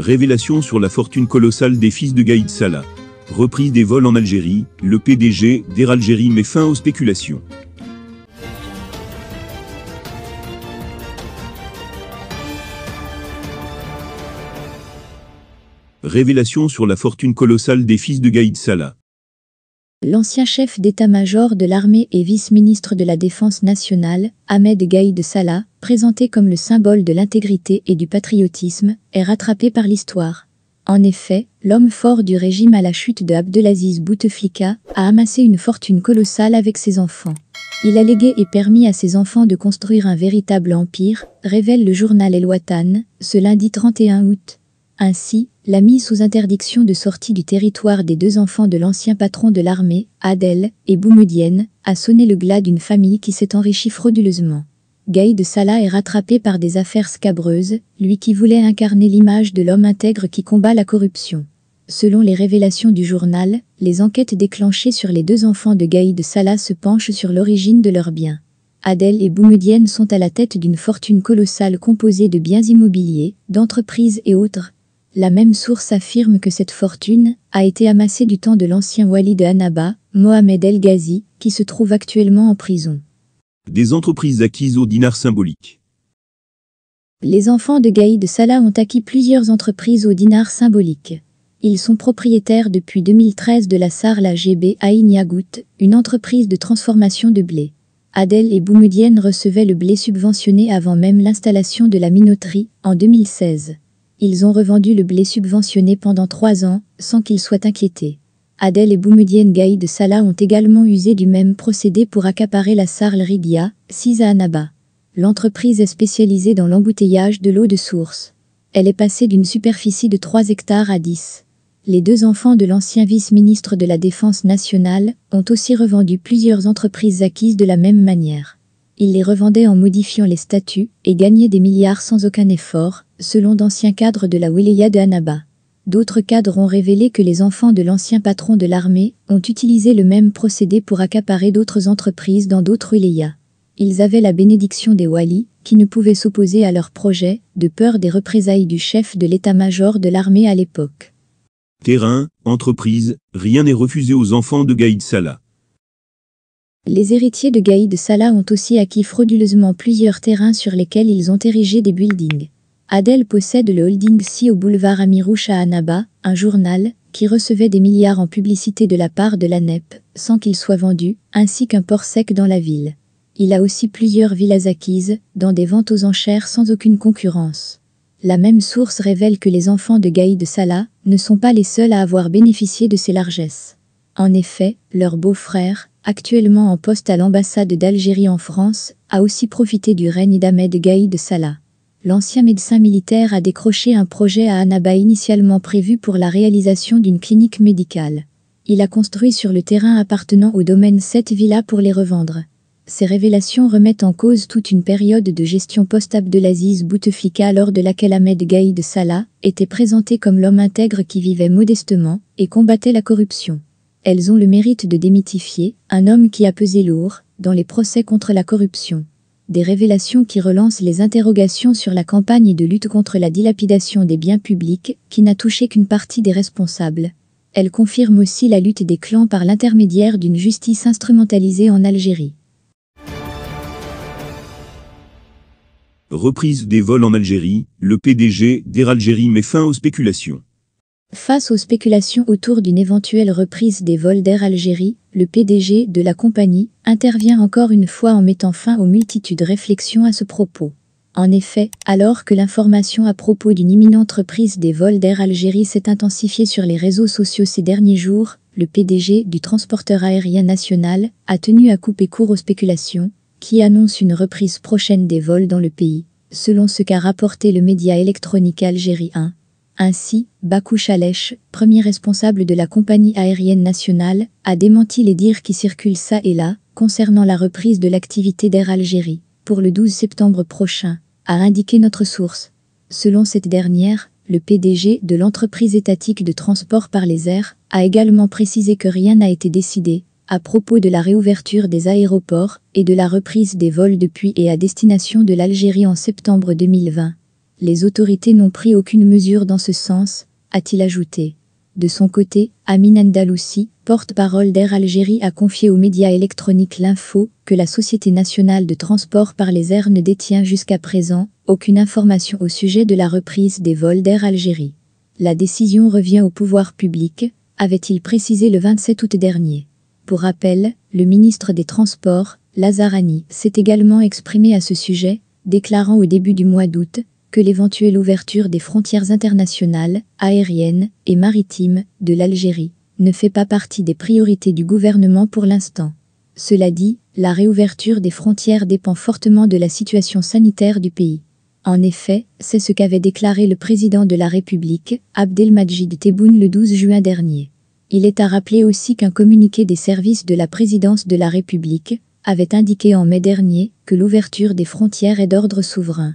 Révélation sur la fortune colossale des fils de Gaïd Salah. Reprise des vols en Algérie, le PDG d'Air Algérie met fin aux spéculations. Révélation sur la fortune colossale des fils de Gaïd Salah. L'ancien chef d'état-major de l'armée et vice-ministre de la Défense nationale, Ahmed Gaïd Salah, présenté comme le symbole de l'intégrité et du patriotisme, est rattrapé par l'histoire. En effet, l'homme fort du régime à la chute de Abdelaziz Bouteflika a amassé une fortune colossale avec ses enfants. Il a légué et permis à ses enfants de construire un véritable empire, révèle le journal El Watan, ce lundi 31 août. Ainsi, la mise sous interdiction de sortie du territoire des deux enfants de l'ancien patron de l'armée, Adèle et Boumudienne, a sonné le glas d'une famille qui s'est enrichie frauduleusement. Gaïd Salah est rattrapé par des affaires scabreuses, lui qui voulait incarner l'image de l'homme intègre qui combat la corruption. Selon les révélations du journal, les enquêtes déclenchées sur les deux enfants de Gaïd Salah se penchent sur l'origine de leurs biens. Adèle et Boumudienne sont à la tête d'une fortune colossale composée de biens immobiliers, d'entreprises et autres, la même source affirme que cette fortune a été amassée du temps de l'ancien wali de Annaba, Mohamed El Ghazi, qui se trouve actuellement en prison. Des entreprises acquises au dinar symbolique. Les enfants de Gaïd Salah ont acquis plusieurs entreprises au dinar symbolique. Ils sont propriétaires depuis 2013 de la Sarla GB Aïn Yagout, une entreprise de transformation de blé. Adel et Boumoudienne recevaient le blé subventionné avant même l'installation de la minoterie en 2016. Ils ont revendu le blé subventionné pendant trois ans, sans qu'ils soient inquiétés. Adel et Boumediene Ngaï de Salah ont également usé du même procédé pour accaparer la Sarl Ridia, 6 L'entreprise est spécialisée dans l'embouteillage de l'eau de source. Elle est passée d'une superficie de 3 hectares à 10. Les deux enfants de l'ancien vice-ministre de la Défense nationale ont aussi revendu plusieurs entreprises acquises de la même manière. Ils les revendaient en modifiant les statuts et gagnaient des milliards sans aucun effort, selon d'anciens cadres de la Wilaya de Hanaba. D'autres cadres ont révélé que les enfants de l'ancien patron de l'armée ont utilisé le même procédé pour accaparer d'autres entreprises dans d'autres wilayas. Ils avaient la bénédiction des Walis, qui ne pouvaient s'opposer à leur projet, de peur des représailles du chef de l'état-major de l'armée à l'époque. Terrain, entreprise, rien n'est refusé aux enfants de Gaïd Salah. Les héritiers de Gaïd Salah ont aussi acquis frauduleusement plusieurs terrains sur lesquels ils ont érigé des buildings. Adel possède le holding Si au boulevard Amirouche à Annaba, un journal qui recevait des milliards en publicité de la part de la NEP, sans qu'il soit vendu, ainsi qu'un port sec dans la ville. Il a aussi plusieurs villas acquises, dans des ventes aux enchères sans aucune concurrence. La même source révèle que les enfants de Gaïd Salah ne sont pas les seuls à avoir bénéficié de ces largesses. En effet, leurs beau-frère, actuellement en poste à l'ambassade d'Algérie en France, a aussi profité du règne d'Ahmed Gaïd Salah. L'ancien médecin militaire a décroché un projet à Annaba initialement prévu pour la réalisation d'une clinique médicale. Il a construit sur le terrain appartenant au domaine 7 villas pour les revendre. Ces révélations remettent en cause toute une période de gestion post-Abdelaziz Bouteflika lors de laquelle Ahmed Gaïd Salah était présenté comme l'homme intègre qui vivait modestement et combattait la corruption. Elles ont le mérite de démythifier un homme qui a pesé lourd dans les procès contre la corruption. Des révélations qui relancent les interrogations sur la campagne de lutte contre la dilapidation des biens publics qui n'a touché qu'une partie des responsables. Elles confirment aussi la lutte des clans par l'intermédiaire d'une justice instrumentalisée en Algérie. Reprise des vols en Algérie, le PDG d'Air Algérie met fin aux spéculations. Face aux spéculations autour d'une éventuelle reprise des vols d'Air Algérie, le PDG de la compagnie intervient encore une fois en mettant fin aux multitudes réflexions à ce propos. En effet, alors que l'information à propos d'une imminente reprise des vols d'Air Algérie s'est intensifiée sur les réseaux sociaux ces derniers jours, le PDG du transporteur aérien national a tenu à couper court aux spéculations qui annoncent une reprise prochaine des vols dans le pays, selon ce qu'a rapporté le média électronique algérien. Ainsi, Bakou Chalèche, premier responsable de la compagnie aérienne nationale, a démenti les dires qui circulent ça et là concernant la reprise de l'activité d'Air Algérie pour le 12 septembre prochain, a indiqué notre source. Selon cette dernière, le PDG de l'entreprise étatique de transport par les airs a également précisé que rien n'a été décidé à propos de la réouverture des aéroports et de la reprise des vols depuis et à destination de l'Algérie en septembre 2020. Les autorités n'ont pris aucune mesure dans ce sens, a-t-il ajouté. De son côté, Amin Andalousi, porte-parole d'Air Algérie, a confié aux médias électroniques l'info que la Société nationale de transport par les airs ne détient jusqu'à présent aucune information au sujet de la reprise des vols d'Air Algérie. La décision revient au pouvoir public, avait-il précisé le 27 août dernier. Pour rappel, le ministre des Transports, Lazarani, s'est également exprimé à ce sujet, déclarant au début du mois d'août que l'éventuelle ouverture des frontières internationales, aériennes et maritimes de l'Algérie ne fait pas partie des priorités du gouvernement pour l'instant. Cela dit, la réouverture des frontières dépend fortement de la situation sanitaire du pays. En effet, c'est ce qu'avait déclaré le président de la République, Abdelmajid Tebboune le 12 juin dernier. Il est à rappeler aussi qu'un communiqué des services de la présidence de la République avait indiqué en mai dernier que l'ouverture des frontières est d'ordre souverain.